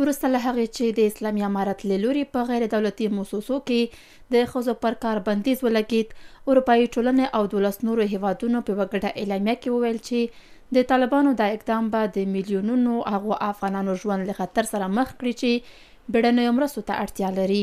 ورسته له هغې چې د اسلامي امارت له لوري په غیر دولتي موسسو کې د ښځو پر کار بندیز ولګید اروپایي ټولنې او دولس نورو هیوادونو په وګړه اعلامیه کې وویل چې د طالبانو دا اقدام به د میلیونونو هغو افغانانو ژوند له خطر سره مخ کړي چې بیړنیو مرستو ته اړتیا لري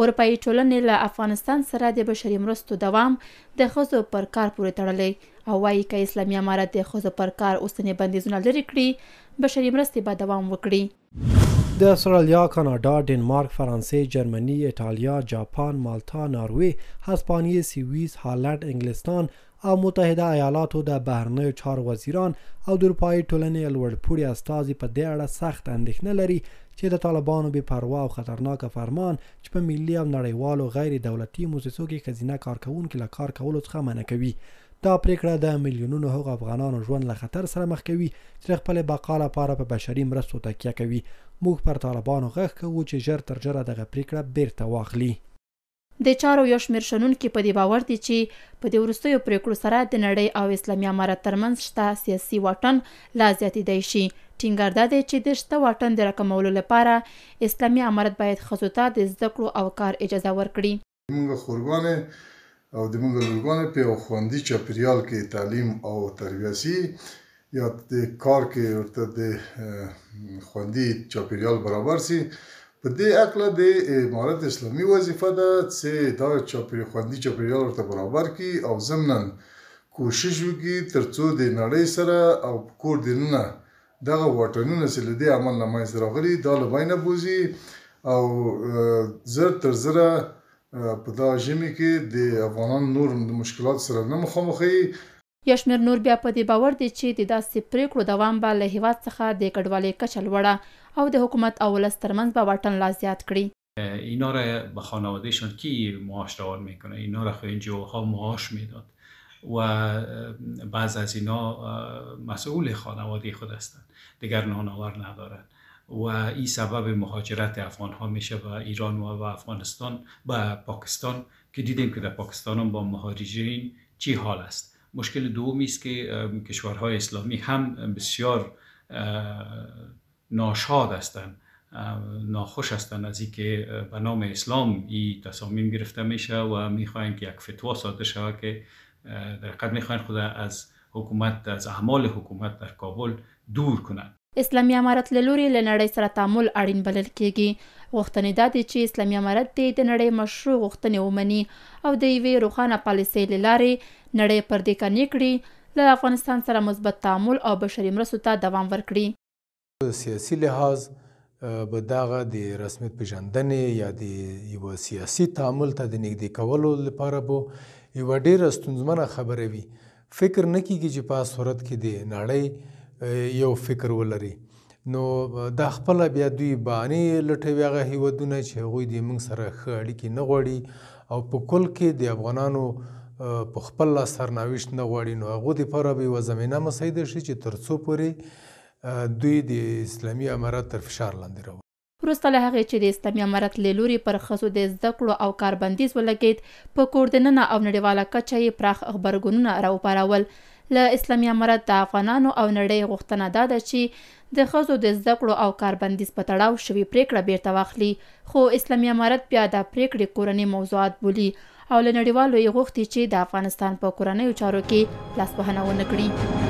اروپایي ټولنې له افغانستان سره د بشري مرستو دوام د ښځو پر کار پورې تړلی او وایي که اسلامي امارت د ښځو پر کار اوسنی بندیزونه لرې کړي بشري مرستې به دوام وکړي د استرالیا، کاناډا، ډنمارک، فرانسې، جرمني، ایټالیا، جاپان، مالتا، ناروې، هسپانیې، سویس، هالند، انګلستان او متحده ایالاتو د بهرنیو چارو وزیران او د اروپایي ټولنې لوړپوړي استازي په دې اړه سخت اندېښنه لري چې د طالبانو بې پروا او خطرناک فرمان چې په ملي او نړیوالو غیر دولتي موسسو کې ښځینه کارکوونکي له کار کولو څخه منع کوي دا پریکړه د میلیونونو هغو افغانانو ژوند له خطر سره مخ کوي چې خپل بقا لپاره په بشري مرستو تکیه کوي موږ پر طالبانو غږ کوو چې ژر تر ژره دغه پریکړه بیرته واخلي د چارو یو شمیر شنونکو په دې باور دي چې په دې ورستیو پریکړو سره د نړۍ او اسلامي امارت ترمنځ شته سیاسي واټن لا زیاتېدای شي ټینګار ده چې د شته واټن د رقمولو لپاره اسلامي امارت باید خصوصا د زده کړو او کار اجازه ورکړي موږ قربانه او د موږ لورګانې په یو خوندي چاپیریال کې تعلیم او تربیه سي یا د کار کې ورته د خوندي چاپیریال برابر سي په دې عقله د امارت اسلامي وظیفه ده چې دا چاپیریال خوندي چاپیریال ورته برابر کړي او ضمناً کوشش وکړي ترڅو د نړۍ سره او کور دننه دغه واټنونه چې له دې عمل نه منځته راغلي دا له بینه بوزي او زر تر زره په دا ژمي کې د افغانان نور د مشکلات سره نه مخامخې یشمیر نور بیا په دې باور دی چې د داسې پریکړو دوام به له هیواد څخه د کډوالۍ کچه لوړه او د حکومت او ولس ترمنځ به واټن لا زیات کړي اینا را به خانوادهشان کی معاش دار میکنه اینا را خو ها معاش میداد و بعض از اینا مسئول خانواده خود هستند دیگر نانآور ندارند و این سبب مهاجرت افغان ها میشه به ایران و به افغانستان و پاکستان که دیدیم که در پاکستان هم با مهاجرین چی حال است مشکل دومی است که کشورهای اسلامی هم بسیار ناشاد هستند ناخوش هستند از اینکه به نام اسلام این تصامیم گرفته میشه و میخواین که یک فتوا صادر شود که در حقیقت میخواین خود از حکومت از اعمال حکومت در کابل دور کنند اسلامي امارت له لوري له نړۍ سره تعامل اړین بلل کېږي غوښتنې دا دي چې اسلامي امارت دې د نړۍ مشروع غوښتنې ومني او د یوې روښانه پالیسۍ له لارې نړۍ پر دې قانع کړي له افغانستان سره مثبت تعامل او بشري مرستو ته دوام ورکړي سیاسي لحاظ به دغه د رسمیت پیژندنې یا د یو سیاسي تعامل ته د نږدې کولو لپاره به یوه ډېره ستونزمنه خبره وي فکر نه کیږي چې په صورت کې د نړۍ یو فکر ولري نو دا خپل بیا دوی باندې لټوي هغه هیودونه چې هغوی د موږ سره ښه اړیکې نه غواړي او په کل کې د افغانانو په خپل لاس سرناویشت نه غواړي نو هغو دپاره به یوه زمینه مسیده شي چې تر څو پورې دوی د اسلامي امارت تر فشار لاندې راوړي وروسته له هغې چې د اسلامي امارت له لوري پر ښځو د زده کړو او کار بندیز ولګید په کور دننه او نړیواله کچه یې پراخ غبرګونونه راوپارول له اسلامي امارت د افغانانو او نړۍ غوښتنه دا ده چې د ښځو د زده کړو او کار بندیز په تړاو شوي پریکړه بیرته واخلي خو اسلامي امارت بیا دا پریکړې کورني موضوعات بولي او له نړیوالو یې غوښتي چې د افغانستان په کورنیو چارو کې لاسوهنه ونه کړي